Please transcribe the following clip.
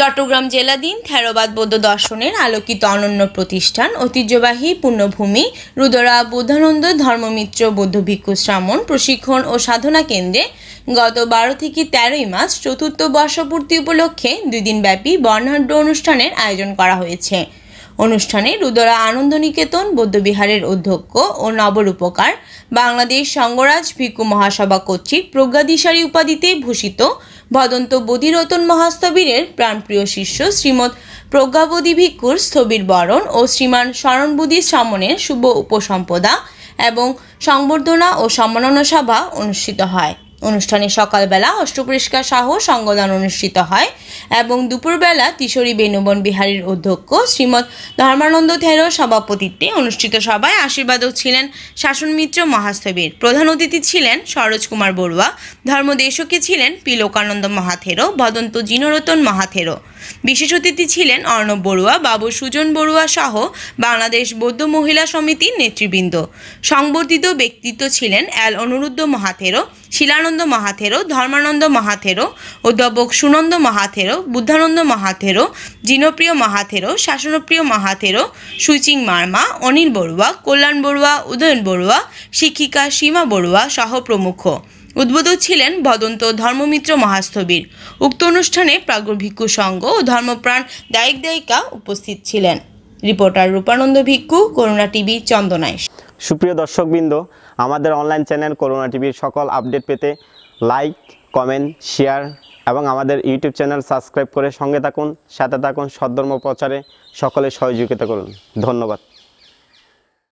চট্টগ্রাম জেলাধীন থেরোবাদ বৌদ্ধ দর্শনের আলোকিত অনন্য প্রতিষ্ঠান ঐতিহ্যবাহী পূর্ণভূমি রুদরা বোধানন্দ ধর্মমিত্র বৌদ্ধ ভিক্ষু শ্রামণ প্রশিক্ষণ ও সাধনা কেন্দ্রে গত বারো থেকে তেরোই মার্চ চতুর্থ বর্ষপূর্তি উপলক্ষে দুই দিনব্যাপী বর্ণাঢ্য অনুষ্ঠানের আয়োজন করা হয়েছে অনুষ্ঠানে রুদরা আনন্দ নিকেতন বৌদ্ধবিহারের অধ্যক্ষ ও নবরূপকার বাংলাদেশ সংগরাজ ভিক্ষু মহাসভা কর্তৃক প্রজ্ঞাদিশারী উপাধিতে ভূষিত ভদন্ত বদিরতন মহাস্তবীরের প্রাণপ্রিয় শিষ্য শ্রীমৎ প্রজ্ঞাবধি ভিক্ষুর স্থবির বরণ ও শ্রীমান শরণবুধি সমনের শুভ উপসম্পদা এবং সংবর্ধনা ও সম্মাননা সভা অনুষ্ঠিত হয় অনুষ্ঠানে সকালবেলা অষ্টপরিষ্কার সহ সংগদান অনুষ্ঠিত হয় এবং দুপুরবেলা তিশোরী বেনুবন বিহারীর অধ্যক্ষ শ্রীমৎ ধর্মানন্দ থের সভাপতিত্বে অনুষ্ঠিত সভায় আশীর্বাদক ছিলেন শাসন মিত্র মহাস্থবির প্রধান অতিথি ছিলেন সরোজ কুমার বড়ুয়া ধর্মদেশকে ছিলেন পিলোকানন্দ মহাথেরো ভদন্ত জিনরতন মহাথেরো বিশেষ অতিথি ছিলেন অর্ণব বড়ুয়া বাবু সুজন বড়ুয়া সহ বাংলাদেশ বৌদ্ধ মহিলা সমিতির নেতৃবৃন্দ সংবর্ধিত ব্যক্তিত্ব ছিলেন এল অনুরুদ্ধ মহাথেরো শিলানন্দ মাহাথেরো ধর্মানন্দ মাহাথেরো অধ্যাপক সুনন্দ মাহাথেরো বুদ্ধানন্দ মাহাথেরো জিনপ্রিয় মাহাথেরো শাসনপ্রিয় মাহাথেরো সুচিং মার্মা অনিল বড়ুয়া কল্যাণ বড়ুয়া উদয়ন বড়ুয়া শিক্ষিকা সীমা বড়ুয়া সহ প্রমুখ উদ্বোধক ছিলেন ভদন্ত ধর্মমিত্র মহাস্থবীর উক্ত অনুষ্ঠানে প্রাজ্ঞ ভিক্ষু সংঘ ও ধর্মপ্রাণ দায়িক দায়িকা উপস্থিত ছিলেন রিপোর্টার রূপানন্দ ভিক্ষু করুণা টিভি চন্দনায় সুপ্রিয় দর্শকবৃন্দ আমাদের অনলাইন চ্যানেল করোনা টিভির সকল আপডেট পেতে লাইক কমেন্ট শেয়ার এবং আমাদের ইউটিউব চ্যানেল সাবস্ক্রাইব করে সঙ্গে থাকুন সাথে থাকুন সদ্ধর্ম প্রচারে সকলে সহযোগিতা করুন ধন্যবাদ